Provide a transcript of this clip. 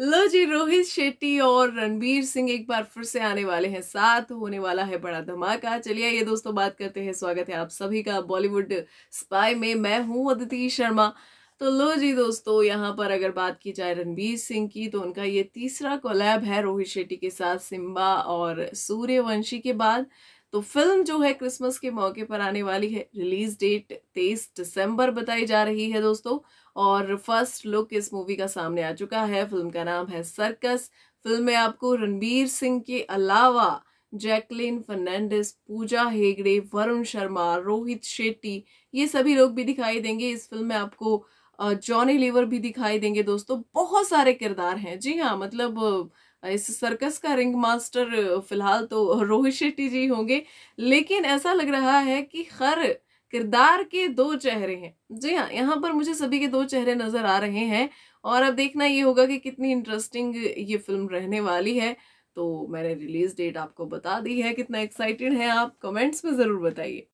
लो जी रोहित शेट्टी और रणबीर सिंह एक बार फिर से आने वाले हैं साथ होने वाला है बड़ा धमाका चलिए ये दोस्तों बात करते हैं स्वागत है आप सभी का बॉलीवुड स्पाई में मैं हूं अदिति शर्मा तो लो जी दोस्तों यहाँ पर अगर बात की जाए रणबीर सिंह की तो उनका ये तीसरा कोलैब है रोहित शेट्टी के साथ सिम्बा और सूर्यवंशी के बाद तो फिल्म जो है क्रिसमस के मौके पर आने वाली है रिलीज डेट तेईस दिसंबर बताई जा रही है दोस्तों और फर्स्ट लुक इस मूवी का सामने आ चुका है फिल्म का नाम है सर्कस फिल्म में आपको रणबीर सिंह के अलावा जैकलिन फर्नांडिस पूजा हेगड़े वरुण शर्मा रोहित शेट्टी ये सभी लोग भी दिखाई देंगे इस फिल्म में आपको जॉनी लीवर भी दिखाई देंगे दोस्तों बहुत सारे किरदार हैं जी हाँ मतलब इस सर्कस का रिंग मास्टर फिलहाल तो रोहित शेट्टी जी होंगे लेकिन ऐसा लग रहा है कि हर किरदार के दो चेहरे हैं जी हाँ यहाँ पर मुझे सभी के दो चेहरे नज़र आ रहे हैं और अब देखना ये होगा कि कितनी इंटरेस्टिंग ये फिल्म रहने वाली है तो मैंने रिलीज़ डेट आपको बता दी है कितना एक्साइटेड है आप कमेंट्स में ज़रूर बताइए